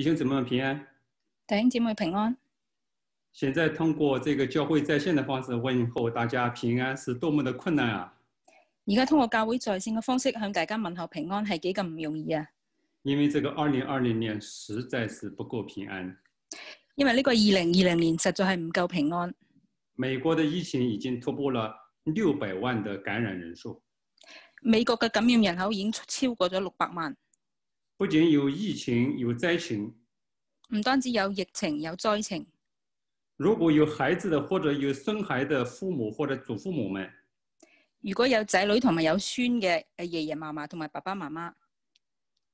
弟兄姊妹平安，弟兄姊妹平安。现在通过这个教会在线的方式问候大家平安，是多么的困难啊！而家通过教会在线嘅方式向大家问候平安系几咁唔容易啊！因为这个二零二零年实在是不够平安，因为呢个二零二零年实在系唔够平安。美国的疫情已经突破了六百万的感染人数，美国嘅感染人口已经超过咗六百万。不仅有疫情，有灾情。唔单止有疫情，有灾情。如果有孩子的，或者有孙孩的父母或者祖父母们。如果有仔女同埋有孙嘅诶，爷爷嫲嫲同埋爸爸妈妈。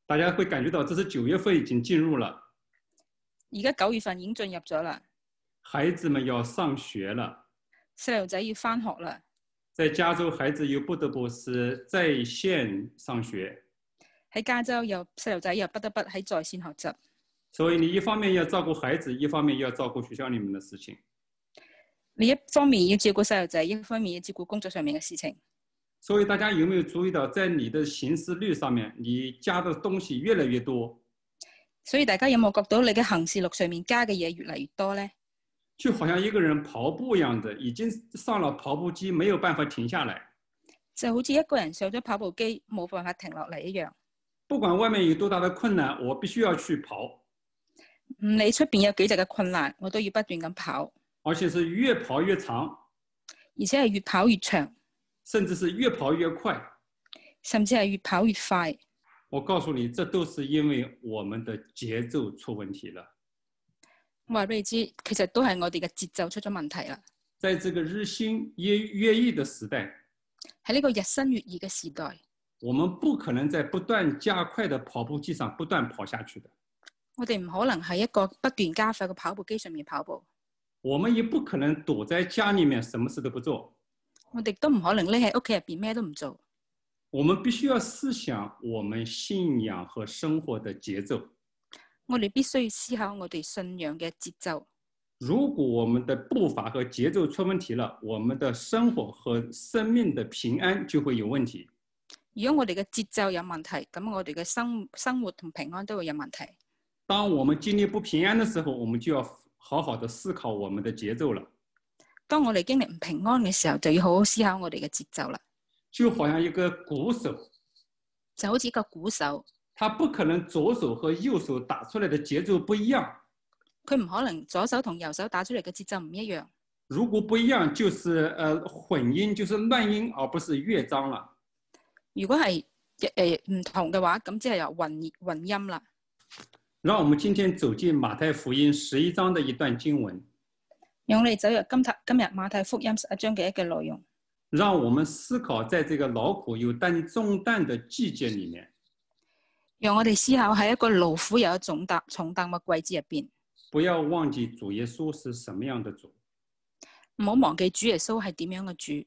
大家会感觉到，这是九月份已经进入了。而家九月份已经进入咗啦。孩子们要上学了。细路仔要翻学啦。在加州，孩子又不得不是在线上学。喺加州又细路仔又不得不喺在线学习，所以你一方面要照顾孩子，一方面要照顾学校里面的事情。你一方面要照顾细路仔，一方面要照顾工作上面嘅事情。所以大家有没有注意到，在你的行事率上面，你加的东西越来越多。所以大家有冇觉到你嘅行事录上面加嘅嘢越嚟越多呢？就好像一个人跑步一样，的已经上了跑步机，没有办法停下来。就好似一个人上咗跑步机，冇办法停落嚟一样。不管外面有多大的困难，我必须要去跑。嗯，你出边有几大嘅困难，我都要不断咁跑。而且是越跑越长。而且系越跑越长。甚至是越跑越快。甚至系越跑越快。我告诉你，这都是因为我们的节奏出问题了。我俾你知，其实都系我哋嘅节奏出咗问题啦。在这个日新月月异的时代。喺呢个日新月异嘅时代。我们不可能在不断加快的跑步机上不断跑下去的。我哋唔可能喺一个不断加快嘅跑步机上面跑步。我们也不可能躲在家里面，什么事都不做。我哋都唔可能匿喺屋企入边，咩都唔做。我们必须要思想我们信仰和生活的节奏。我哋必须要思考我哋信仰嘅节奏。如果我们的步伐和节奏出问题了，我们的生活和生命的平安就会有问题。如果我哋嘅节奏有问题，咁我哋嘅生生活同平安都会有问题。当我们经历不平安嘅时候，我们就要好好的思考我们的节奏了。当我哋经历唔平安嘅时候，就要好好思考我哋嘅节奏啦。就好像一个鼓手，就好似一个鼓手，他不可能左手和右手打出来的节奏不一样。佢唔可能左手同右手打出嚟嘅节奏唔一样。如果不一样，就是呃混音，就是乱音，而不是乐章啦。如果系诶唔同嘅话，咁即系有混混音啦。让我们今天走进马太福音十一章嘅一段经文。让我哋走入今日今日马太福音十一章嘅一个内容。让我们思考，在这个劳苦又担重担的季节里面。让我哋思考喺一个劳苦又重担重担嘅季节入边。不要忘记主耶稣是什么样的主。唔好忘记主耶稣系点样嘅主。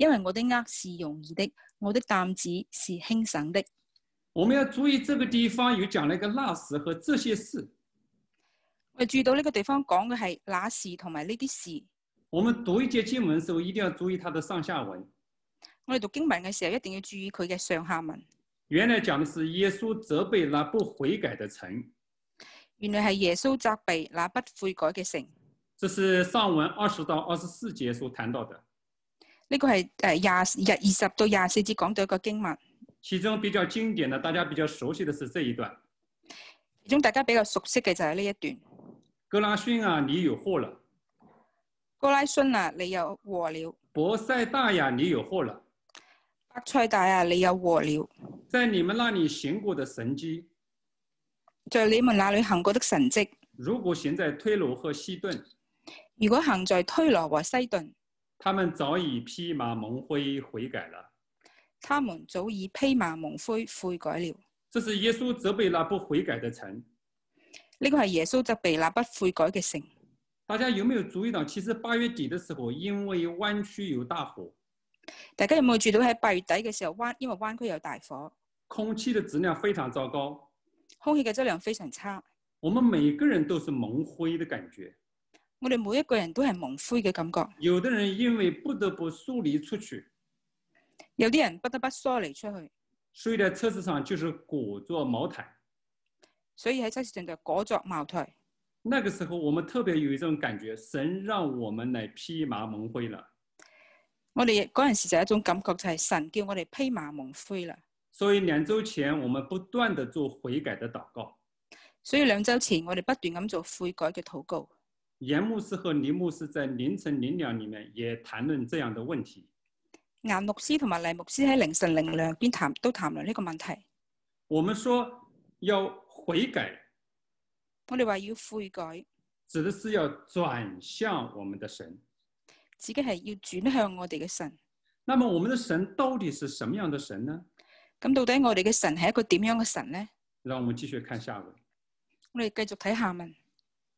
因为我的呃，是容易的，我的担子是轻省的。我们要注意这个地方有讲了一个那时和这些事。我哋注意到呢个地方讲嘅系那时同埋呢啲事。我们读一节经文时候，一定要注意它的上下文。我哋读经文嘅时候，一定要注意佢嘅上下文。原来讲嘅是耶稣责备那不悔改的城。原来系耶稣责备那不悔改嘅城。这是上文二十到二十四节所谈到的。呢個係诶廿日二十到廿四節講到一個經文，其中比較經典的，大家比較熟悉的是這一段。其中大家比較熟悉嘅就係呢一段。格拉逊啊，你有禍了。格拉逊啊，你有禍了。博塞大呀，你有禍了。伯塞大啊，你有禍了。在你們那裡行過的神迹。在你們那裡行過的神迹。如果行在推罗和西顿。如果行在推羅和西頓。他们早已披麻蒙灰悔改了。他们早已披麻蒙灰悔改了。这是耶稣责备那不悔改的城。呢个系耶稣责备那不悔改嘅城。大家有没有注意到，其实八月底的时候，因为湾区有大火。大家有冇注意到喺八月底嘅时候，湾因为湾区有大火。空气的质量非常糟糕。空气嘅质量非常差。我们每个人都是蒙灰的感觉。我哋每一个人都系蒙灰嘅感觉。有的人因为不得不疏离出去，有啲人不得不疏离出去。睡在车子上就是裹着毛毯。所以喺车子上就裹着毛毯。那个时候我们特别有一种感觉，神让我们来披麻蒙灰了。我哋嗰阵时就一种感觉，就系神叫我哋披麻蒙灰啦。所以两周前我们不断的做悔改的祷告。所以两周前我哋不断咁做悔改嘅祷告。严牧师和黎牧师在凌晨零两里面也谈论这样的问题。颜牧师同埋黎牧师喺凌晨零两边谈都谈论呢个问题。我们说要悔改。我哋话要悔改，指的是要转向我们的神。自己系要转向我哋嘅神。那么我们的神到底是什么样的神呢？咁到底我哋嘅神系一个点样嘅神呢？让我们继续看下文。我哋继续睇下文。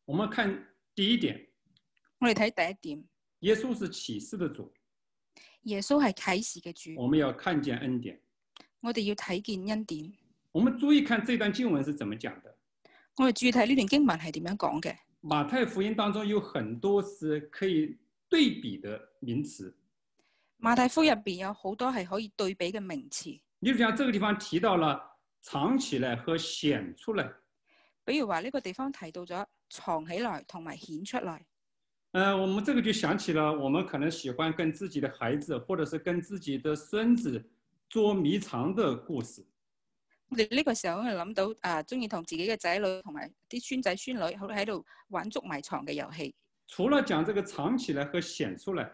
我们看。第一点，我哋睇第一点，耶稣是启示的主，耶稣系启示嘅主，我们要看见恩典，我哋要睇见恩典。我们注意看这段经文是怎么讲的，我哋注意睇呢段经文系点样讲嘅。马太福音当中有很多是可以对比的名词，马太福音入边有好多系可以对比嘅名词。你如讲这个地方提到了藏起来和显出来。比如话呢个地方提到咗藏起来同埋显出来，嗯，我们这个就想起了我们可能喜欢跟自己的孩子，或者是跟自己的孙子捉迷藏的故事。我哋呢个时候可能谂到，啊，中意同自己嘅仔女同埋啲孙仔孙女，好喺度玩捉迷藏嘅游戏。除了讲这个藏起来和显出来，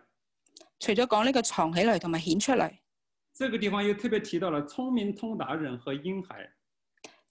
除咗讲呢个藏起来同埋显出来，这个地方又特别提到了聪明通达人和婴孩。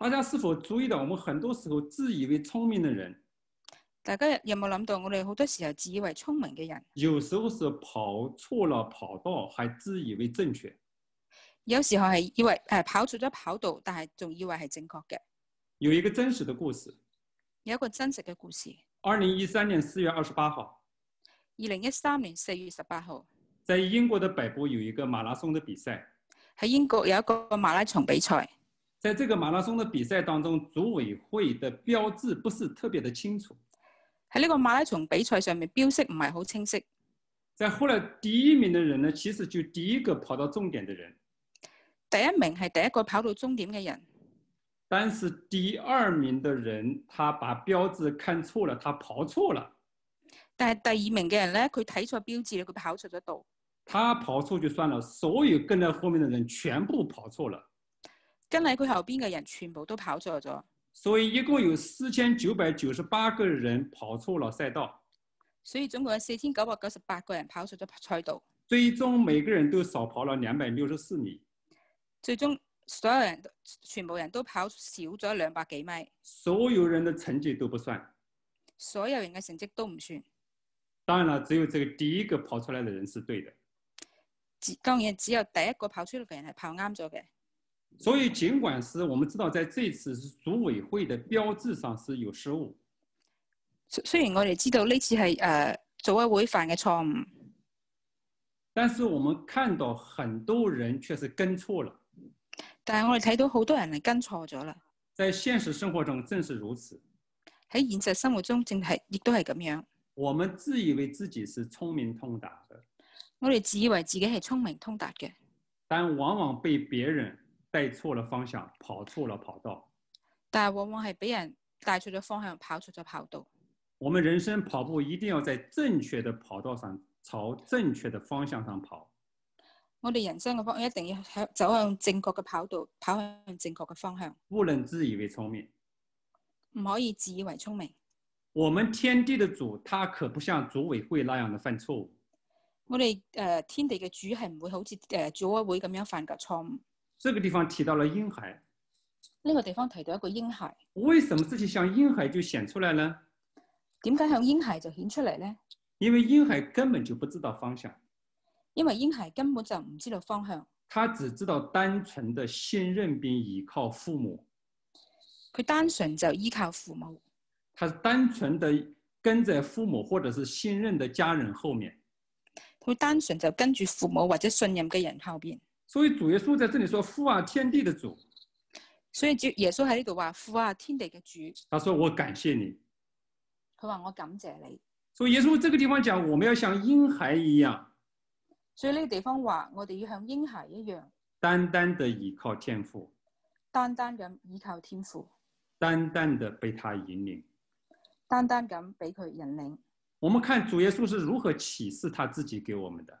大家是否注意到，我们很多时候自以为聪明的人？大家有冇谂到，我哋好多时候自以为聪明嘅人？有时候是跑错了跑道，还自以为正确。有时候系以为诶跑错咗跑道，但系仲以为系正确嘅。有一个真实的故事。有一个真实嘅故事。二零一三年四月二十八号。二零一三年四月十八号。在英国的北部有一个马拉松的比赛。喺英国有一个马拉松比赛。在这个马拉松的比赛当中，组委会的标志不是特别的清楚。喺呢个马拉松比赛上面，标识唔系好清晰。在后来，第一名的人呢，其实就第一个跑到终点的人。第一名系第一个跑到终点嘅人。但是第二名的人，他把标志看错了，他跑错了。但系第二名嘅人呢，佢睇错标志，佢跑错咗道。他跑错就算了，所有跟在后面的人全部跑错了。跟喺佢后边嘅人全部都跑错咗，所以一共有四千九百九十八个人跑错了赛道，所以总共有四千九百九十八个人跑错咗赛道。最终每个人都少跑了两百六十四米，最终所有人都全部人都跑少咗两百几米。所有人的成绩都不算，所有人嘅成绩都唔算。当然啦，只有这个第一个跑出来嘅人是对嘅，只当然只有第一个跑出嚟嘅人系跑啱咗嘅。所以，尽管是我们知道在这次是组委会的标志上是有失误。虽然我哋知道呢次系诶组委会犯嘅错误，但是我们看到很多人却是跟错了。但系我哋睇到好多人系跟错咗啦。在现实生活中正是如此。喺现实生活中正系亦都系咁样。我们自以为自己是聪明通达嘅。我哋自以为自己系聪明通达嘅。但往往被别人。带错了方向，跑错了跑道。但系往往系俾人带错咗方向，跑错咗跑道。我们人生跑步一定要在正确的跑道上，朝正确的方向上跑。我哋人生嘅方向一定要向走向正确嘅跑道，跑向正确嘅方向。不能自以为聪明，唔可以自以为聪明。我们天地嘅主，他可不像组委会那样的犯错。我哋诶天地嘅主系唔会好似诶组委会咁样犯嘅错误。这个地方提到了婴孩，呢个地方提到一个婴孩，为什么自己向婴孩就显出来呢？点解向婴孩就显出嚟呢？因为婴孩根本就不知道方向，因为婴孩根本就唔知道方向，他只知道单纯的信任并依靠父母，佢单纯就依靠父母，他单纯的跟在父母或者是信任的家人后面，佢单纯就跟住父母或者信任嘅人后边。所以主耶稣在这里说：“父啊，天地的主。”所以就耶稣喺呢度话：“父啊，天地嘅主。”他说：“我感谢你。”他话：“我感谢你。”所以耶稣这个地方讲，我们要像婴孩一样。所以呢个地方话，我哋要像婴孩一样，单单的依靠天赋，单单咁依靠天赋，单单的被他引领，单单咁俾佢引领。我们看主耶稣是如何启示他自己给我们的。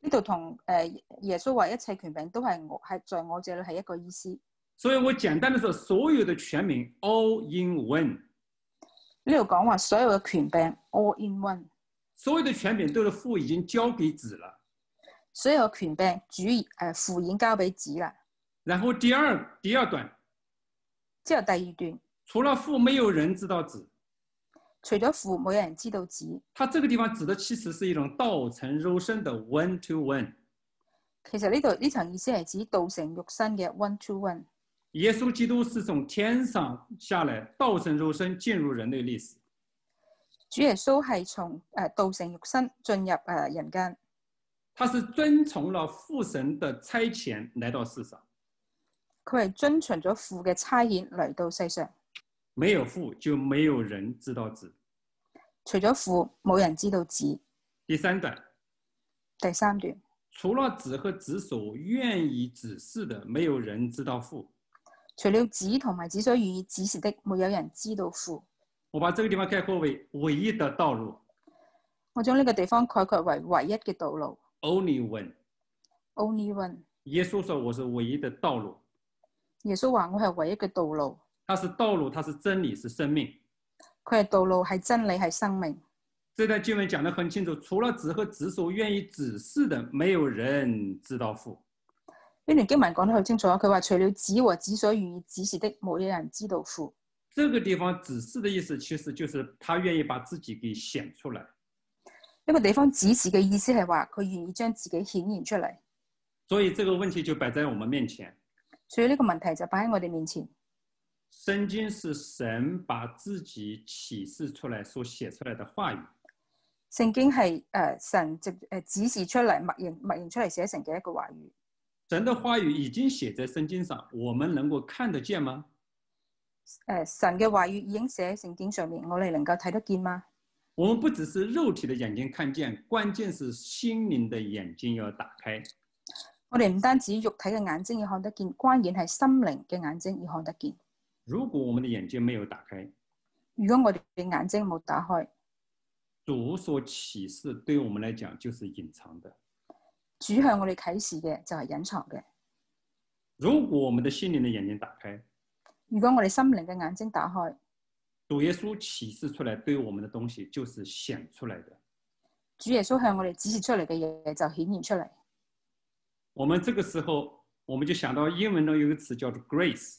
呢度同诶耶稣话一切权柄都系我系在我这里系一个意思，所以我简单地说，所有的权柄 all in one。呢度讲话所有嘅权柄 all in one。所有的权柄都是父已经交俾子了。所有嘅权柄主诶父已经交俾子啦。然后第二第二段，即后第二段，除了父没有人知道子。除咗父，冇人知道子。他这个地方指的其实是一种道成肉身的 one to one。其实呢度呢层意思系指道成肉身嘅 one to one。耶稣基督是从天上下来，道成肉身进入人类历史。主耶稣系从诶道成肉身进入诶人间。他是遵从了父神的差遣来到世上。佢系遵循咗父嘅差遣来到世上。没有父就没有人知道子。除咗父，冇人知道子。第三段。第三段。除了子和子所愿意指示的，没有人知道父。除了子同埋子所愿意指示的，没有人知道父。我把这个地方概括为唯一的道路。我将呢个地方概括为唯一嘅道路。Only one. Only one. 耶稣说：“我是唯一的道路。”耶稣话：“我系唯一嘅道路。”它是道路，它是真理，是生命。佢系道路，系真理，系生命。这段经文讲得很清楚，除了子和子所愿意指示的，没有人知道父。呢段经文讲得好清楚佢话除了子和子所愿意指示的，冇有人知道父。这个地方指示的意思，其实就是他愿意把自己给显出来。呢个地方指示嘅意思系话，佢愿意将自己显现出嚟。所以这个问题就摆在我们面前。所以呢个问题就摆喺我哋面前。圣经是神把自己启示出来所写出来的话语。圣经系诶神直诶指示出嚟、默认默认出嚟写成嘅一个话语。神的话语已经写在圣经上，我们能够看得见吗？诶，神嘅话语已经写喺圣经上面，我哋能够睇得见吗？我们不只是肉体的眼睛看见，关键是心灵的眼睛要打开。我哋唔单止肉体嘅眼睛要看得见，关键系心灵嘅眼睛要看得见。如果我们的眼睛没有打开，如果我的眼睛冇打开，主所启示对我们来讲就是隐藏的。主向我哋启示嘅就系隐藏嘅。如果我们的心灵的眼睛打开，如果我哋心灵嘅眼睛打开，主耶稣启示出来对我们的东西就是显出来的。主耶稣向我哋指示出嚟嘅嘢就显现出嚟。我们这个时候我们就想到英文中有个词叫做 grace。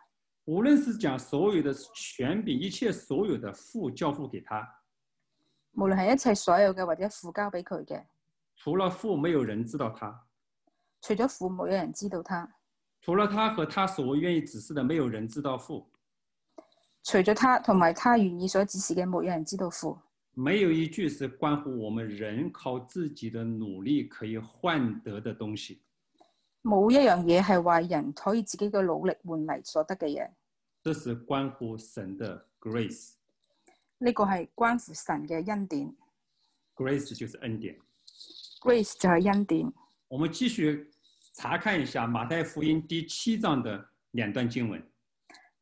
无论是将所有的权柄，一切所有的富交付给他，无论系一切所有嘅或者富交俾佢嘅，除了富，没有人知道他。除咗父没有人知道他。除了他和他所愿意指示的，没有人知道富。除咗他同埋他愿意所指示嘅，没有人知道富。没有一句是关乎我们人靠自己的努力可以换得的东西。冇一样嘢系话人可以自己嘅努力换嚟所得嘅嘢。这是关乎神的 grace，呢个系关乎神嘅恩典。grace 就是恩典，grace 就系恩典。我们继续查看一下马太福音第七章的两段经文。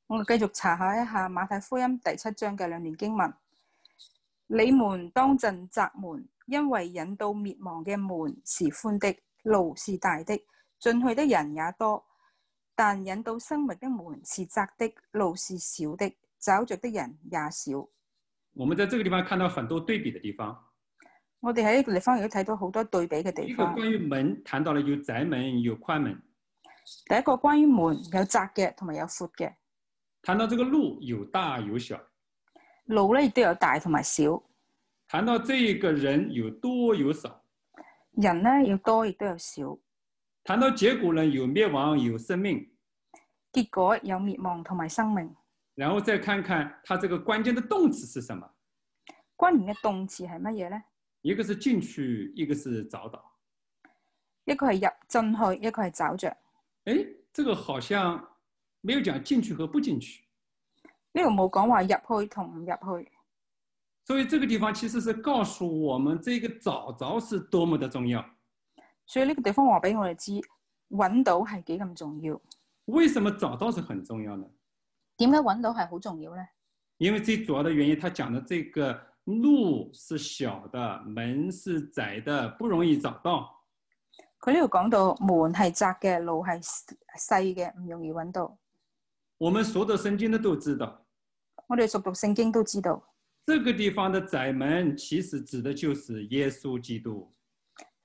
我继续查下一下马太福音第七章嘅两段经文。你们当阵砸门，因为引到灭亡嘅门是宽的，路是大的，进去的人也多。但引到生物的门是窄的，路是小的，走着的人也少。我们在这个地方看到很多对比的地方。我哋喺呢个地方亦都睇到好多对比嘅地方。一个关于门，谈到了有窄门有宽门。第一个关于门有窄嘅，同埋有阔嘅。谈到这个路有大有小。路咧亦都有大同埋小。谈到这个人有多有少。人咧要多亦都有少。谈到结果呢，有灭亡，有生命。结果有灭亡同埋生命。然后再看看它这个关键的动词是什么？关联嘅动词系乜嘢呢？一个是进去，一个是找到。一个系入进去，一个系找着。诶，这个好像没有讲进去和不进去。呢个冇讲话入去同唔入去。所以这个地方其实是告诉我们，这个找着是多么的重要。所以呢个地方话俾我哋知，揾到系几咁重要。为什么找到是很重要呢？点解揾到系好重要咧？因为最主要的原因，他讲的这个路是小的，门是窄的，不容易找到。佢呢度讲到门系窄嘅，路系细嘅，唔容易揾到。我们熟读圣经的都知道。我哋熟读圣经都知道，这个地方的窄门其实指的就是耶稣基督。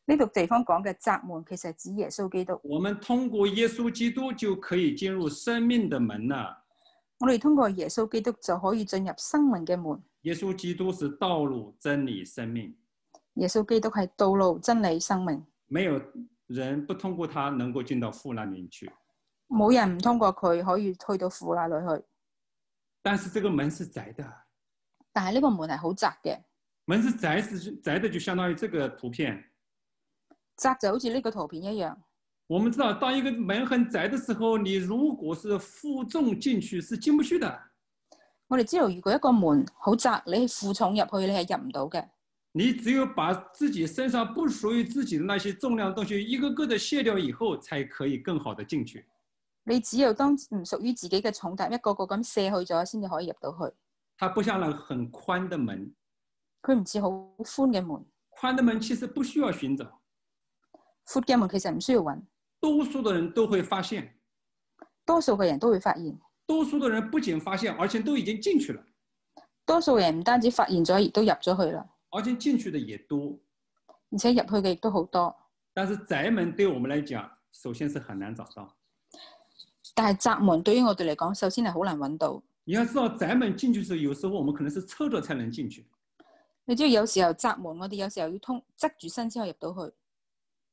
呢度地方讲嘅窄门，其实指耶稣基督。我们通过耶稣基督就可以进入生命的门啦。我哋通过耶稣基督就可以进入生命嘅门。耶稣基督是道路、真理、生命。耶稣基督系道路、真理、生命。没有人不通过他能够进到富那里去。冇人唔通过佢可以去到富那里去。但是这个门是窄的。但系呢个门系好窄嘅。门是窄，是窄的，就相当于这个图片。窄就好似呢个图片一样。我们知道，当一个门很窄的时候，你如果是负重进去，是进不去的。我哋知道，如果一个门好窄，你负重入去，你系入唔到嘅。你只有把自己身上不属于自己嘅那些重量东西，一个个的卸掉以后，才可以更好的进去。你只有当唔属于自己嘅重担一个个咁卸去咗，先至可以入到去。它不像那很宽的门，佢唔似好宽嘅门。宽的门其实不需要寻找。福门其实唔需要揾，多数的人都会发现，多数嘅人都会发现，多数的人不仅发现，而且都已经进去了。多数人唔单止发现咗，亦都入咗去啦。而且进去的也多，而且入去嘅亦都好多。但是宅门对我们来讲，首先是很难找到。但系窄门对于我哋嚟讲，首先系好难揾到。你要知道宅门进去时，有时候我们可能是侧咗才能进去。你知有时候窄门我哋有时候要通侧住身先可以入到去。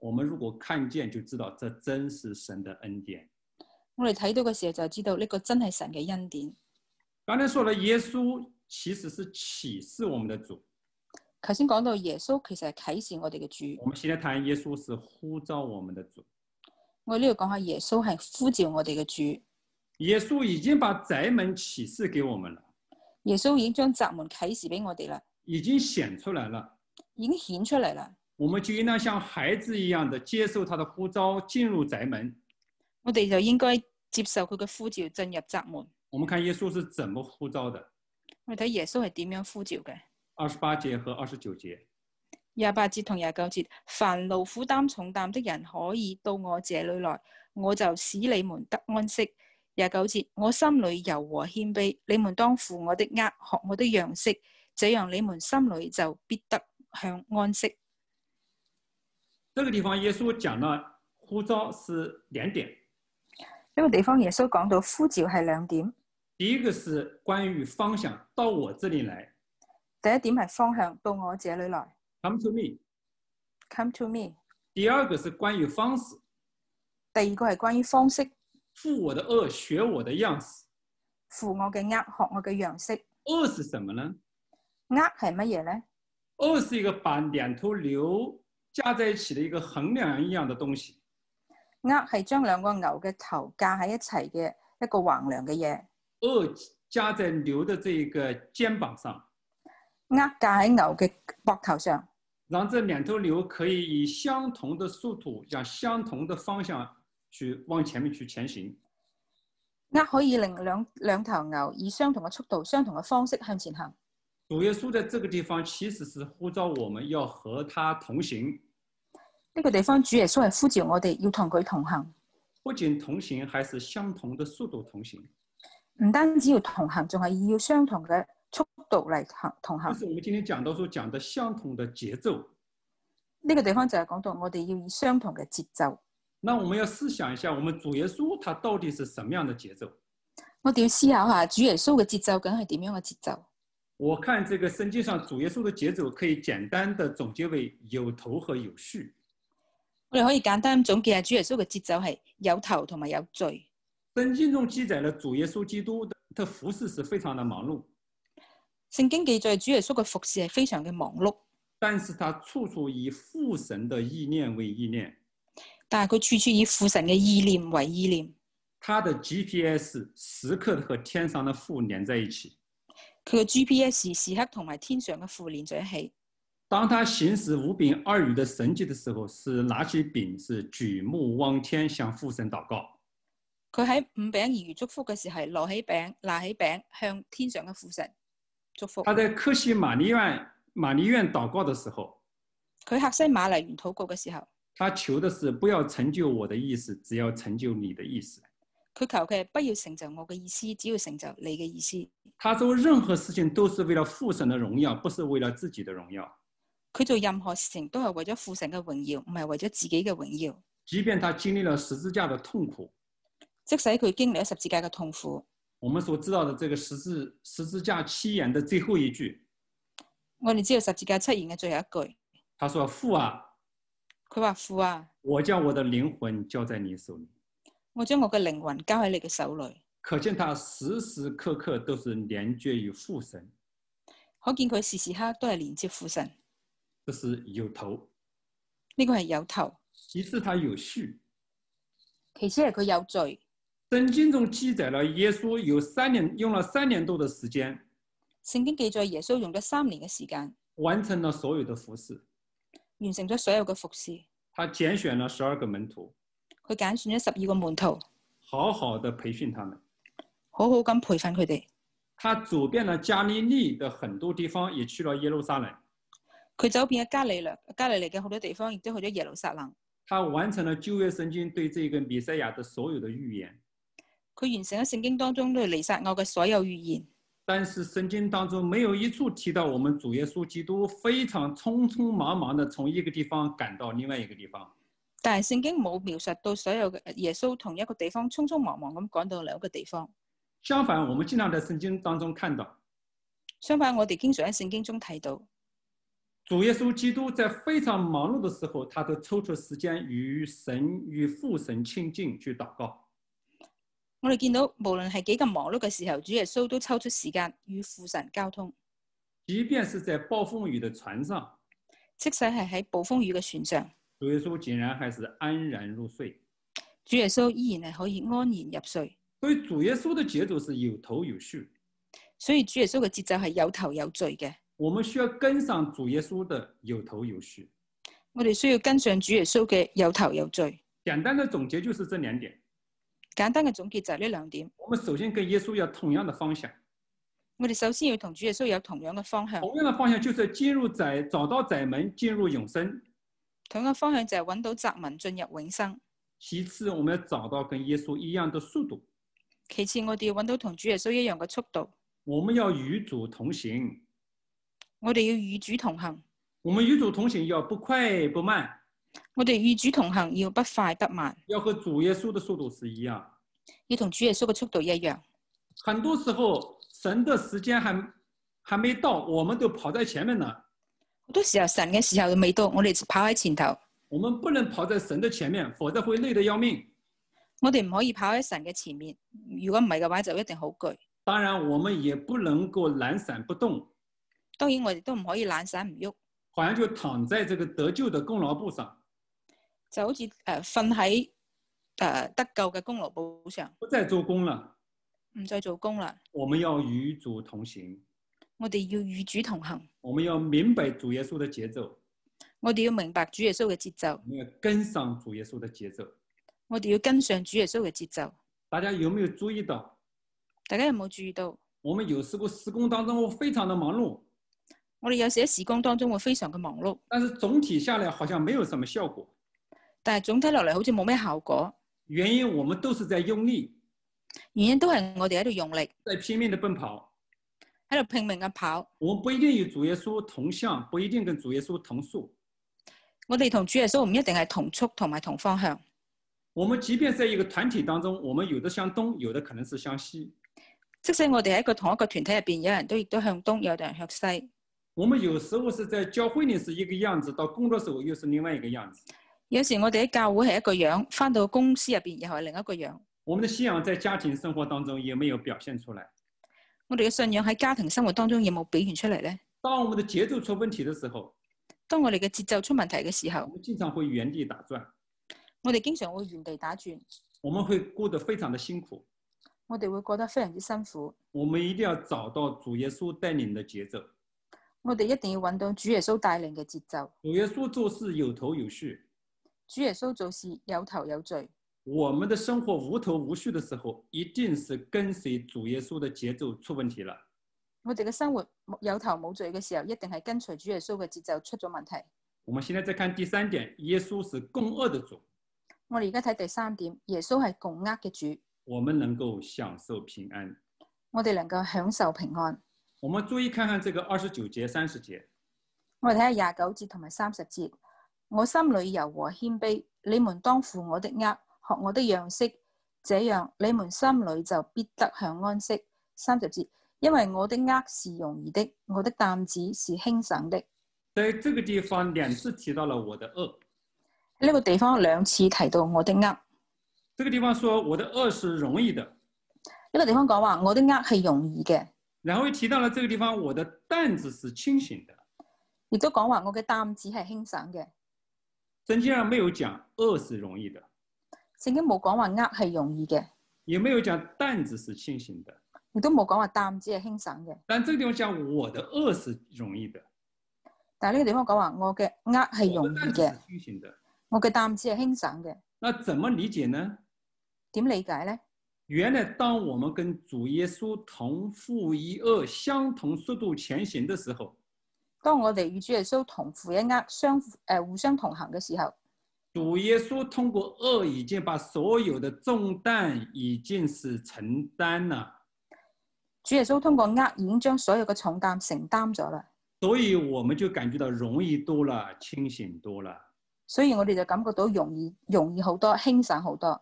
我们如果看见，就知道这真是神的恩典。我哋睇到嘅时候就知道呢个真系神嘅恩典。刚才说了，耶稣其实是启示我们的主。头先讲到耶稣其实系启示我哋嘅主。我们现在谈耶稣是呼召我们的主。我呢度讲下耶稣系呼召我哋嘅主。耶稣已经把宅门启示给我们了。耶稣已经将窄门启示俾我哋啦。已经显出来了。已经显出嚟啦。我们就应当像孩子一样的接受他的呼召，进入宅门。我哋就应该接受佢嘅呼召，进入宅门。我们看耶稣是怎么呼召的？我睇耶稣系点样呼召嘅？二十八节和二十九节廿八节同廿九节，烦恼负担重担的人可以到我这里来，我就使你们得安息。廿九节，我心里柔和谦卑，你们当负我的轭，学我的样式，这样你们心里就必得向安息。这个地方耶稣讲了呼召是两点。呢个地方耶稣讲到呼召系两点。第一个是关于方向，到我这里来。第一点系方向，到我这里来。Come to me, come to me。第二个是关于方式。第二个系关于方式。负我的恶，学我的样式。负我嘅轭，学我嘅样式。恶是什么呢？轭系乜嘢咧？恶是一个把两头牛。加在一起的一个衡量一样的东西，呃，系将两个牛嘅头架喺一齐嘅一个横梁嘅嘢。呃，加在牛的这一个肩膀上。呃，架喺牛嘅膊头上。让这两头牛可以以相同的速度，向相同的方向去往前面去前行。呃，可以令两两头牛以相同嘅速度、相同嘅方式向前行。主耶稣在这个地方其实是呼召我们要和他同行。呢个地方主耶稣系呼召我哋要同佢同行。不仅同行，还是相同的速度同行。唔单止要同行，仲系要相同嘅速度嚟行同行。就是我们今天讲到说讲的相同的节奏。呢个地方就系讲到我哋要以相同嘅节奏。那我们要思想一下，我们主耶稣他到底是什么样的节奏？我哋要思考下主耶稣嘅节奏梗系点样嘅节奏？我看这个圣经上主耶稣的节奏可以简单的总结为有头和有序。我哋可以简单总结下主耶稣嘅节奏系有头同埋有序。圣经中记载了主耶稣基督的服侍是非常的忙碌。圣经记载主耶稣嘅服侍系非常嘅忙碌，但是他处处以父神的意念为意念。但系佢处处以父神嘅意念为意念。他的 GPS 时刻和天上的父连在一起。佢嘅 GPS 时刻同埋天上嘅互连在一起。当他行使五饼二鱼的神迹的时候，是拿起饼，是举目望天向父神祷告。佢喺五饼二鱼祝福嘅时候，攞起饼，拿起饼向天上嘅父神祝福。他在科西玛尼院玛尼院祷告的时候，佢西马尼园祷告嘅时候，他求的是不要成就我的意思，只要成就你的意思。佢求嘅不要成就我嘅意思，只要成就你嘅意思。他做任何事情都是为了父神的荣耀，不是为了自己的荣耀。佢做任何事情都系为咗父神嘅荣耀，唔系为咗自己嘅荣耀。即便他经历了十字架的痛苦，即使佢经历咗十字架嘅痛苦。我们所知道的这个十字十字架七言的最后一句，我哋知道十字架七言嘅最后一句。他说：父啊，佢话父啊，我将我的灵魂交在你手里。我将我嘅灵魂交喺你嘅手里。可见他时时刻刻都是连接于父神。可见佢时时刻都系连接父神。这是有头。呢个系有头。其次，他有序。其次系佢有罪。圣经中记载了耶稣有三年，用了三年多的时间。圣经记载耶稣用咗三年嘅时间，完成了所有的服侍。完成咗所有嘅服侍。他拣选了十二个门徒。佢拣选咗十二个门徒，好好的培训他们，好好咁培训佢哋。他走遍了加利利的很多地方，也去了耶路撒冷。佢走遍咗加利略、加利利嘅好多地方，亦都去咗耶路撒冷。他完成了旧约圣经对这个弥赛亚的所有的预言。佢完成咗圣经当中对弥赛亚嘅所有预言。但是圣经当中没有一处提到，我们主耶稣基督非常匆匆忙忙地从一个地方赶到另外一个地方。但系圣经冇描述到所有嘅耶稣同一个地方匆匆忙忙咁赶到两个地方。相反，我们经常在圣经当中看到。相反，我哋经常喺圣经中睇到，主耶稣基督在非常忙碌的时候，他都抽出时间与神与父神亲近去祷告。我哋见到无论系几咁忙碌嘅时候，主耶稣都抽出时间与父神交通。即便是在暴风雨的船上，即使系喺暴风雨嘅船上。主耶稣竟然还是安然入睡，主耶稣依然系可以安然入睡。所以主耶稣的节奏是有头有序，所以主耶稣嘅节奏系有头有序嘅。我们需要跟上主耶稣的有头有序，我哋需要跟上主耶稣嘅有头有序。简单的总结就是这两点，简单嘅总结就系呢两点。我们首先跟耶稣要同样的方向，我哋首先要同主耶稣有同样嘅方向。同样的方向就是进入窄，找到窄门，进入永生。同一个方向就系揾到泽民进入永生。其次，我们要找到跟耶稣一样的速度。其次，我哋要揾到同主耶稣一样嘅速度。我们要与主同行。我哋要与主同行。我们与主同行要不快不慢。我哋与主同行要不快不慢。要和主耶稣的速度是一样。要同主耶稣嘅速度一样。很多时候，神的时间还还没到，我们都跑在前面啦。好多时候神嘅时候未到，我哋跑喺前头。我们不能跑在神的前面，否则会累得要命。我哋唔可以跑喺神嘅前面，如果唔系嘅话就一定好攰。当然，我们也不能够懒散不动。当然，我哋都唔可以懒散唔喐。好像就躺在这个得救的功劳簿上，就好似诶瞓喺诶得救嘅功劳簿上。不再做工了，唔再做工啦。我们要与主同行。我哋要与主同行。我们要明白主耶稣的节奏。我哋要明白主耶稣嘅节奏。我要跟上主耶稣的节奏。我哋要跟上主耶稣嘅节奏。大家有没有注意到？大家有冇注意到？我们有时个施工当中，我非常的忙碌。我哋有时喺施工当中，我非常嘅忙碌。但是总体下来，好像没有什么效果。但系总体落嚟，好似冇咩效果。原因，我们都是在用力。原因都系我哋喺度用力。在拼命的奔跑。喺度拼命嘅跑。我不一定与主耶稣同向，不一定跟主耶稣同速。我哋同主耶稣唔一定系同速同埋同方向。我们即便在一个团体当中，我们有的向东，有的可能是向西。即使我哋喺一个同一个团体入边，有人都亦都向东，有人向西。我们有时候是在教会里是一个样子，到工作时候又是另外一个样子。有时我哋喺教会系一个样，翻到公司入边又系另一个样。我们的信仰在家庭生活当中有没有表现出来？我哋嘅信仰喺家庭生活当中有冇表现出嚟咧？当我们的节奏出问题的时候，当我哋嘅节奏出问题嘅时候，我们经常会原地打转。我哋经常会原地打转。我们会过得非常的辛苦。我哋会觉得非常之辛苦。我们一定要找到主耶稣带领的节奏。我哋一定要揾到主耶稣带领嘅节奏。主耶稣做事有头有序。主耶稣做事有头有序。我们的生活无头无序的时候，一定是跟随主耶稣的节奏出问题了。我哋嘅生活有头冇嘴嘅时候，一定系跟随主耶稣嘅节奏出咗问题。我们现在再看第三点，耶稣是共恶的主。我哋而家睇第三点，耶稣系共厄嘅主。我们能够享受平安，我哋能够享受平安。我们注意看看这个二十九节、三十节。我哋睇下廿九节同埋三十节，我心里柔和谦卑，你们当负我的厄。学我的样式，这样你们心里就必得享安息。三十节，因为我的厄是容易的，我的担子是轻省的。在这个地方两次提到了我的厄。呢个地方两次提到我的厄。这个地方说我的厄是容易的。呢个地方讲话我的厄系容易嘅。然后又提到了这个地方我的担子是清醒的。亦都讲话我嘅担子系轻省嘅。圣经上没有讲厄是容易的。圣经冇讲话呃系容易嘅，也没有讲担子是轻型的，亦都冇讲话担子系轻省嘅。但呢个地方讲我的饿是容易的，但系呢个地方讲话我嘅呃系容易嘅，我嘅担子系轻省嘅。那怎么理解呢？点理解呢？原来当我们跟主耶稣同负一轭、相同速度前行的时候，当我哋与主耶稣同负一轭、相诶互相同行嘅时候。主耶稣通过恶已经把所有的重担已经是承担了。主耶稣通过恶已经将所有嘅重担承担咗啦。所以我们就感觉到容易多了，清醒多了。所以我哋就感觉到容易容易好多，轻省好多。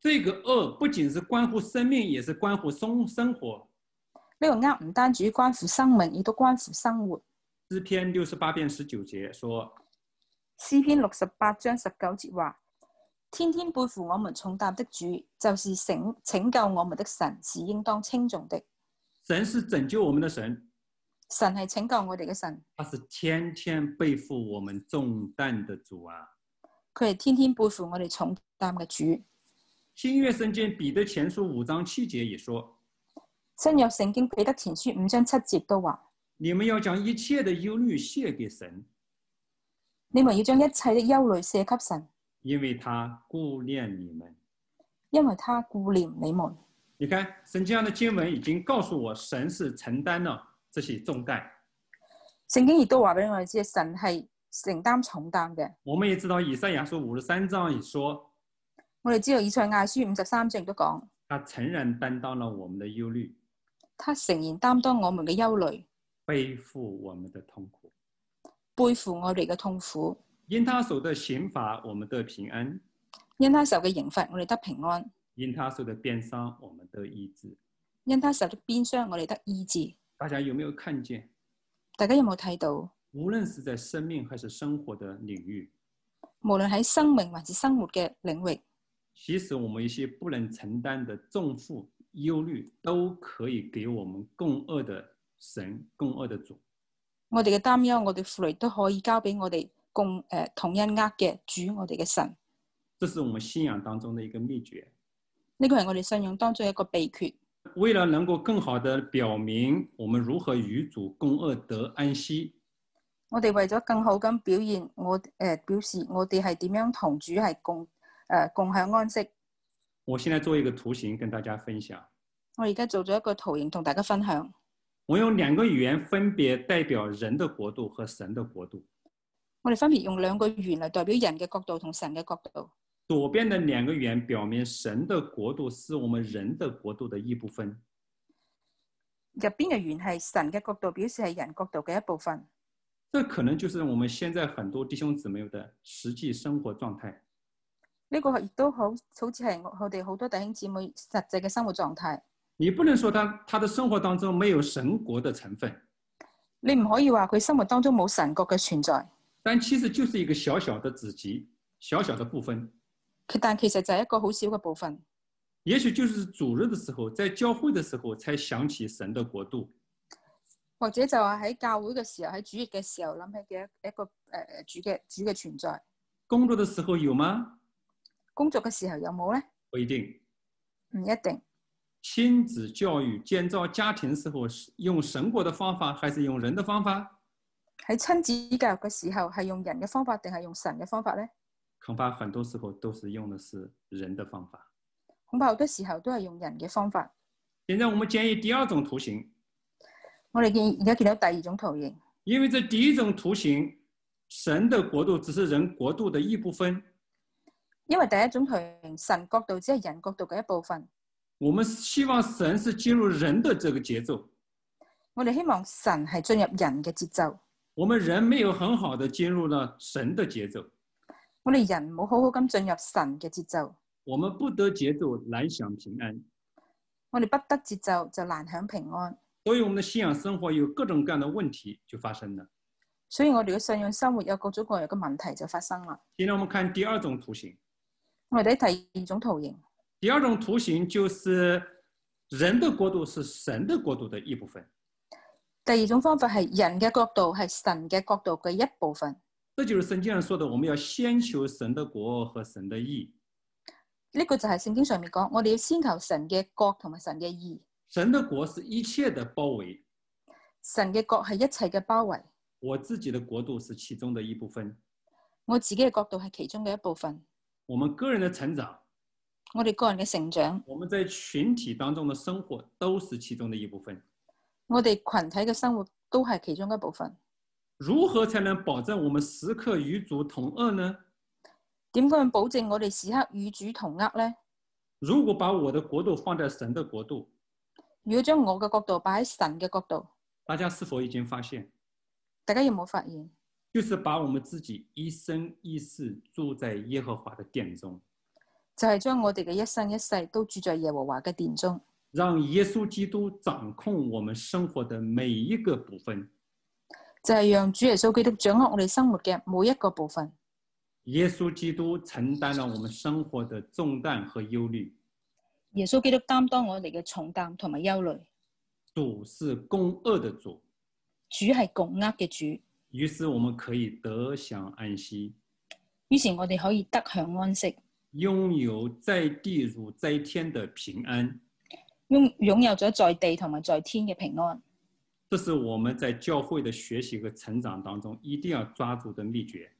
这个恶不仅是关乎生命，也是关乎生生活。呢个恶唔单止关乎生命，亦都关乎生活。诗篇六十八篇十九节说。诗篇六十八章十九节话：天天背负我们重担的主，就是拯拯救我们的神，是应当称重的。神是拯救我们的神，神系拯救我哋嘅神。他是天天背负我们重担的主啊！佢系天天背负我哋重担嘅主。新约圣经彼得前书五章七节也说：新约圣经彼得前书五章七节都话：你们要将一切的忧虑卸给神。你们要将一切的忧虑卸给神，因为他顾念你们，因为他顾念你们。你看圣经上的经文已经告诉我，神是承担了这些重担。圣经亦都话俾我哋知，神系承担重担嘅。我们也知道以赛亚书五十三章已说，我哋知道以赛亚书五十三章亦都讲，他诚然担当了我们的忧虑，他诚然担当我们嘅忧虑，背负我们的痛苦。背负我哋嘅痛苦，因他受的刑罚，我们得平安；因他受嘅刑罚，我哋得平安；因他受的鞭伤，我们得医治；因他受的鞭伤，我哋得医治。大家有没有看见？大家有冇睇到？无论是在生命还是生活的领域，无论喺生命还是生活嘅领域，其实我们一些不能承担的重负、忧虑，都可以给我们共恶的神、共恶的主。我哋嘅担忧，我哋负累都可以交俾我哋共诶同恩厄嘅主，我哋嘅神。这是我们信仰当中的一个秘诀。呢个系我哋信仰当中一个秘诀。为了能够更好地表明我们如何与主共恶得安息，我哋为咗更好咁表现我诶表示我哋系点样同主系共诶共享安息。我现在做一个图形跟大家分享。我而家做咗一个图形同大家分享。我用两个圆分别代表人的国度和神的国度。我哋分别用两个圆嚟代表人嘅国度同神嘅国度。左边的两个圆表明神的国度是我们人的国度的一部分。入边嘅圆系神嘅国度，表示系人国度嘅一部分。这可能就是我们现在很多弟兄姊妹的实际生活状态。呢个亦都好好似系我哋好多弟兄姊妹实际嘅生活状态。你不能说他他的生活当中没有神国的成分，你唔可以话佢生活当中冇神国嘅存在，但其实就是一个小小的子集，小小的部分。佢但其实就系一个好小嘅部分。也许就是主日的时候，在教会的时候，才想起神的国度。或者就话喺教会嘅时候，喺主日嘅时候谂起嘅一一个诶主嘅主嘅存在。工作的时候有吗？工作嘅时候有冇咧？不一定，唔一定。亲子教育建造家庭时候，用神国的方法还是用人的方法？喺亲子教育嘅时候，系用人嘅方法定系用神嘅方法咧？恐怕很多时候都是用的是人的方法。恐怕好多时候都系用人嘅方法。现在我们建议第二种图形。我哋见而家见到第二种图形。因为这第一种图形，神的国度只是人国度的一部分。因为第一种图形，神国度只系人国度嘅一部分。我们希望神是进入人的这个节奏，我哋希望神系进入人嘅节奏。我们人没有很好的进入了神的节奏，我哋人冇好好咁进入神嘅节奏。我们不得节奏难享平安，我哋不得节奏就难享平安。所以我们的信仰生活有各种各样的问题就发生了，所以我哋嘅信仰生活有各种各样嘅问题就发生了。今天我们看第二种图形，我哋睇第二种图形。第二种图形就是人的国度是神的国度的一部分。第二种方法系人嘅国度系神嘅国度嘅一部分。这就是圣经上说的，我们要先求神的国和神的义。呢个就系圣经上面讲，我哋要先求神嘅国同埋神嘅义。神的国是一切的包围。神嘅国系一切嘅包围。我自己的国度是其中的一部分。我自己嘅国度系其中嘅一部分。我们个人的成长。我哋个人嘅成长，我们在群体当中嘅生活都是其中的一部分。我哋群体嘅生活都系其中一部分。如何才能保证我们时刻与主同恶呢？点样保证我哋时刻与主同恶呢？如果把我的国度放在神的国度，如果将我嘅国度摆喺神嘅国度，大家是否已经发现？大家有冇发现？就是把我们自己一生一世住在耶和华的殿中。就系将我哋嘅一生一世都住在耶和华嘅殿中，让耶稣基督掌控我们生活的每一个部分。就系让主耶稣基督掌握我哋生活嘅每一个部分。耶稣基督承担了我们生活的重担和忧虑。耶稣基督担当我哋嘅重担同埋忧虑。主是共恶的主。主系共握嘅主。于是我们可以得享安息。于是我哋可以得享安息。拥有在地如在天的平安，拥拥有咗在地同埋在天嘅平安，这是我们在教会的学习和成长当中一定要抓住的秘诀。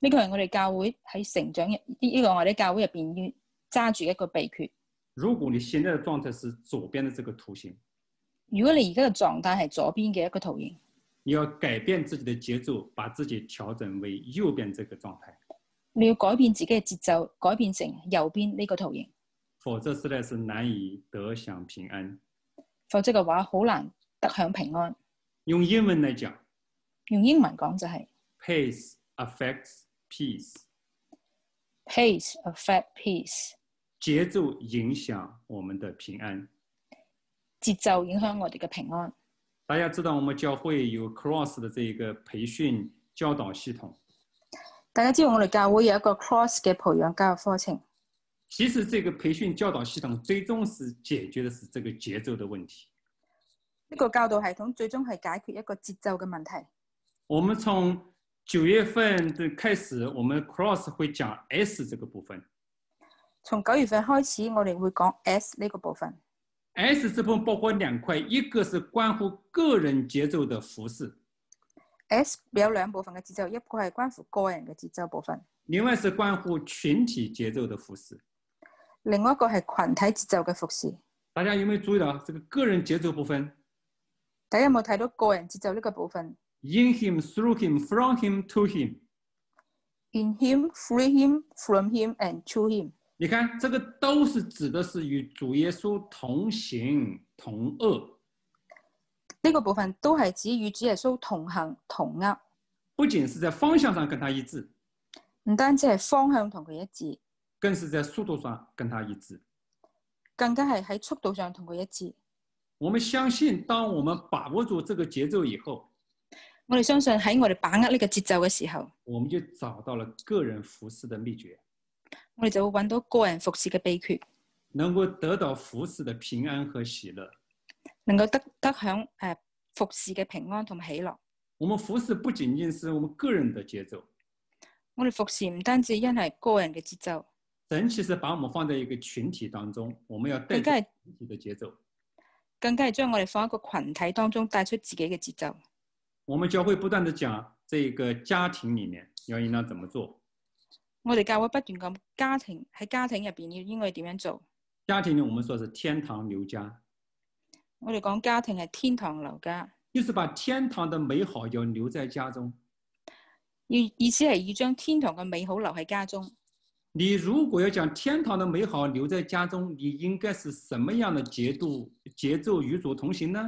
呢个系我哋教会喺成长入呢呢个我哋教会入边要揸住一个秘诀。如果你现在的状态是左边的这个图形，如果你而家嘅状态系左边嘅一个图形，你要改变自己嘅节奏，把自己调整为右边这个状态。你要改变自己嘅节奏，改变成右边呢个图形。否则在是难以得享平安。否则嘅话，好难得享平安。用英文嚟讲，用英文讲就系。Pace affects peace. Pace affect peace. 节奏影响我们的平安。节奏影响我哋嘅平安。大家知道，我们教会有 Cross 的这一个培训教导系统。大家知我哋教会有一个 cross 嘅培养教育课程。其实这个培训教导系统最终是解决的是这个节奏的问题。呢个教导系统最终系解决一个节奏嘅问题。我们从九月份开始，我们 cross 会讲 S 这个部分。从九月份开始，我哋会讲 S 呢个部分。S 这部分包括两块，一个是关乎个人节奏的服饰。S 有两部分嘅节奏，一个系关乎个人嘅节奏部分，另外是关乎群体节奏嘅服饰。另外一个系群体节奏嘅服饰。大家有没有注意到啊？这个个人节奏部分，大家有冇睇到个人节奏呢个部分？In him, through him, from him to him, in him, free him from him and to him。你看，这个都是指的是与主耶稣同行同恶。呢个部分都系指与主耶稣同行同厄，不仅是在方向上跟他一致，唔单止系方向同佢一致，更是在速度上跟他一致，更加系喺速度上同佢一致。我们相信，当我们把握住这个节奏以后，我哋相信喺我哋把握呢个节奏嘅时候，我们就找到了个人服侍的秘诀。我哋就会揾到个人服侍嘅秘诀，能够得到服侍的平安和喜乐。能够得得享诶服侍嘅平安同喜乐。我们服侍不仅仅是我们个人的节奏，我哋服侍唔单止因系个人嘅节奏。整其实把我们放在一个群体当中，我们要带加系体的节奏，更加系将我哋放一个群体当中带出自己嘅节奏。我们教会不断的讲，这个家庭里面要应当怎么做。我哋教会不断咁家庭喺家庭入边要应该点样做？家庭呢，我们说是天堂刘家。我哋讲家庭系天堂留家，就是把天堂的美好要留在家中。意意思系要将天堂嘅美好留喺家中。你如果要将天堂的美好留在家中，你应该是什么样的节度节奏与主同行呢？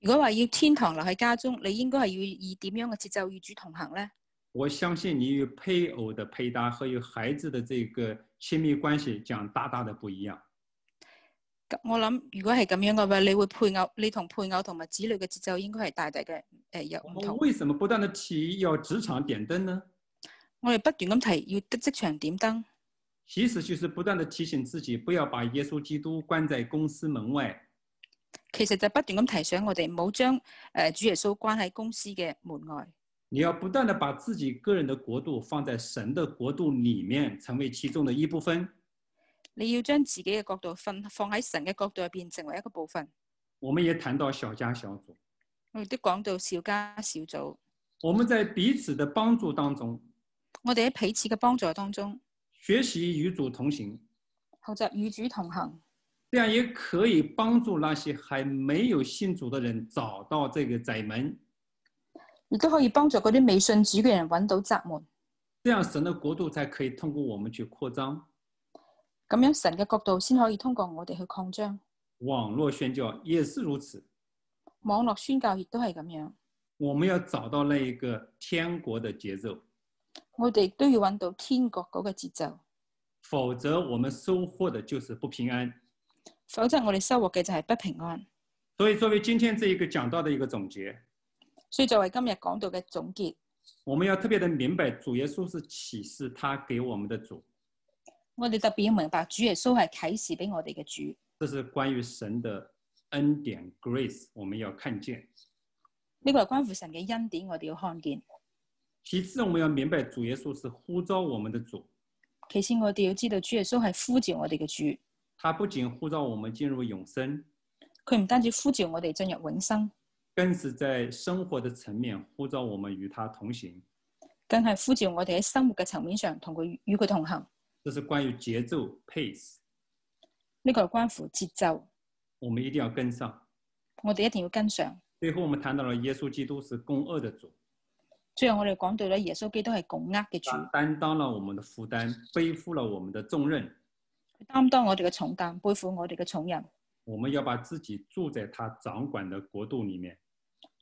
如果话要天堂留喺家中，你应该系要以点样嘅节奏与主同行呢？我相信你与配偶的配搭和与孩子的这个亲密关系将大大的不一样。我谂，如果系咁样嘅话，你会配偶、你同配偶同埋子女嘅节奏应该系大大嘅诶，有唔同。为什么不断的提要职场点灯呢？我哋不断咁提要职场点灯。其实就是不断的提醒自己，不要把耶稣基督关在公司门外。其实就不断咁提醒我哋，好将诶主耶稣关喺公司嘅门外。你要不断的把自己个人的国度放在神的国度里面，成为其中的一部分。你要将自己嘅角度分放喺神嘅角度入边，成为一个部分。我们也谈到小家小组，我哋都讲到小家小组。我们在彼此的帮助当中，我哋喺彼此嘅帮助当中学习与主同行，学习与主同行。这样也可以帮助那些还没有信主的人找到这个窄门，亦都可以帮助嗰啲未信主嘅人揾到窄门。这样神嘅国度才可以通过我们去扩张。咁样神嘅角度先可以通过我哋去扩张。网络宣教也是如此。网络宣教亦都系咁样。我们要找到那一个天国的节奏。我哋都要揾到天国嗰个节奏。否则我们收获的就是不平安。否则我哋收获嘅就系不平安。所以作为今天这一个讲到的一个总结。所以作为今日讲到嘅总结。我们要特别的明白主耶稣是启示他给我们的主。我哋特别要明白主耶稣系启示俾我哋嘅主。这是关于神的恩典 （grace），我们要看见。呢个关乎神嘅恩典，我哋要看见。其次，我们要明白主耶稣是呼召我们的主。其次，我哋要知道主耶稣系呼召我哋嘅主。他不仅呼召我们进入永生。佢唔单止呼召我哋进入永生，更是在生活的层面呼召我们与他同行。更系呼召我哋喺生活嘅层面上同佢与佢同行。这是关于节奏 pace，呢个关乎节奏。我们一定要跟上。我哋一定要跟上。最后我们谈到了耶稣基督是共恶的主。最后我哋讲到咧，耶稣基督系共二嘅主。担当了我们的负担，背负了我们的重任。担当我哋嘅重担，背负我哋嘅重任。我们要把自己住在他掌管的国度里面。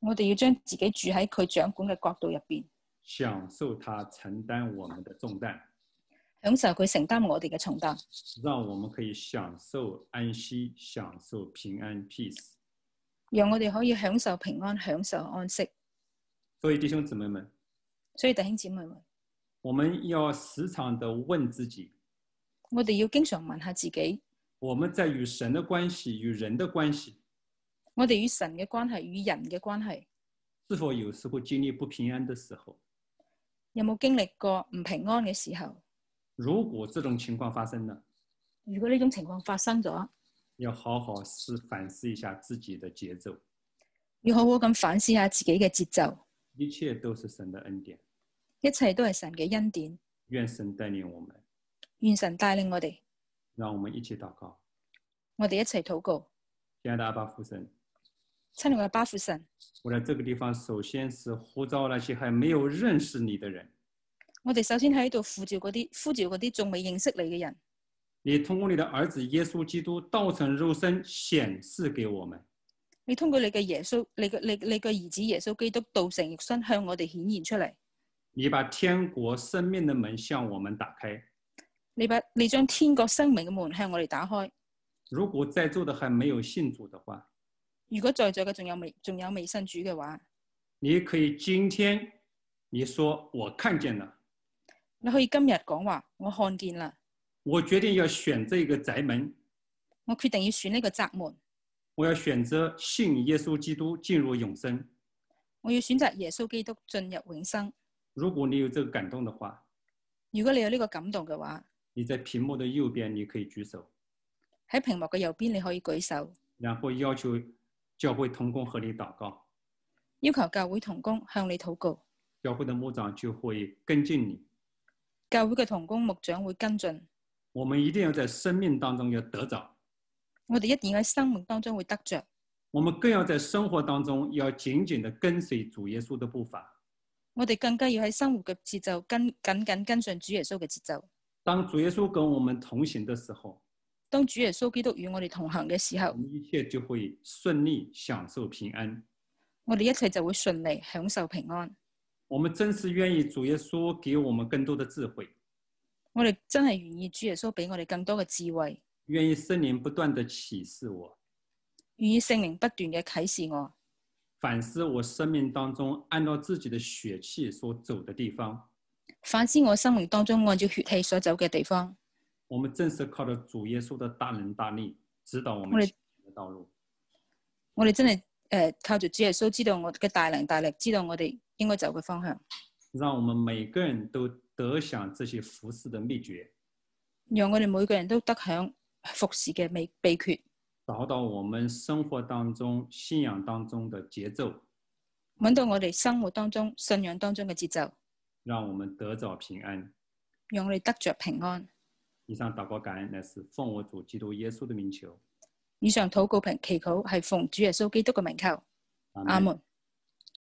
我哋要将自己住喺佢掌管嘅国度入边。享受他承担我们的重担。享受佢承担我哋嘅重担，让我们可以享受安息，享受平安 peace。让我哋可以享受平安，享受安息。所以弟兄姊妹们，所以弟兄姊妹们，我们要时常的问自己。我哋要经常问下自己，我们在与神的关系与人的关系，我哋与神嘅关系与人嘅关系，是否有时候经历不平安的时候？有冇经历过唔平安嘅时候？如果这种情况发生了，如果呢种情况发生咗，要好好思反思一下自己的节奏，要好好咁反思下自己嘅节奏。一切都是神的恩典，一切都系神嘅恩典。愿神带领我们，愿神带领我哋，让我们一起祷告，我哋一齐祷告。亲爱的阿爸父神，亲爱的阿爸父神，我在这个地方，首先是呼召那些还没有认识你的人。我哋首先喺度呼召嗰啲呼召嗰啲仲未认识你嘅人。你通过你的儿子耶稣基督道成肉身显示给我们。你通过你嘅耶稣，你嘅你你嘅儿子耶稣基督道成肉身向我哋显现出嚟。你把天国生命的门向我们打开。你把你将天国生命嘅门向我哋打开。如果在座的还没有信主的话，如果在座嘅仲有未仲有未信主嘅话，你可以今天你说我看见了。你可以今日讲话，我看见啦。我决定要选择一个宅门。我决定要选呢个宅门。我要选择信耶稣基督进入永生。我要选择耶稣基督进入永生。如果你有这个感动的话，如果你有呢个感动嘅话，你在屏幕的右边你可以举手。喺屏幕嘅右边你可以举手。然后要求教会同工和你祷告。要求教会同工向你祷告。教会的牧长就会跟进你。教会嘅同工牧长会跟进。我们一定要在生命当中要得着。我哋一定要喺生命当中会得着。我们更要在生活当中要紧紧地跟随主耶稣的步伐。我哋更加要喺生活嘅节奏跟紧紧跟上主耶稣嘅节奏。当主耶稣跟我们同行嘅时候，当主耶稣基督与我哋同行嘅时候，一切就会顺利享受平安。我哋一切就会顺利享受平安。我们真是愿意主耶稣给我们更多的智慧，我哋真系愿意主耶稣俾我哋更多嘅智慧，愿意圣灵不断的启示我，愿意圣灵不断嘅启示我，反思我生命当中按照自己的血气所走嘅地方，反思我生命当中按照血气所走嘅地方，我们正是靠着主耶稣的大能大力指导我们嘅道路，我哋真系诶，靠住主耶稣知道我嘅大能大力，知道我哋。应该走嘅方向，让我们每个人都得享这些服侍的秘诀。让我哋每个人都得享服侍嘅秘秘诀。找到我们生活当中信仰当中的节奏，揾到我哋生活当中信仰当中嘅节奏。让我们得着平安。让哋得着平安。以上祷告感恩，乃是奉我主基督耶稣的名求。以上祷告平祈求系奉主耶稣基督嘅名求。阿门。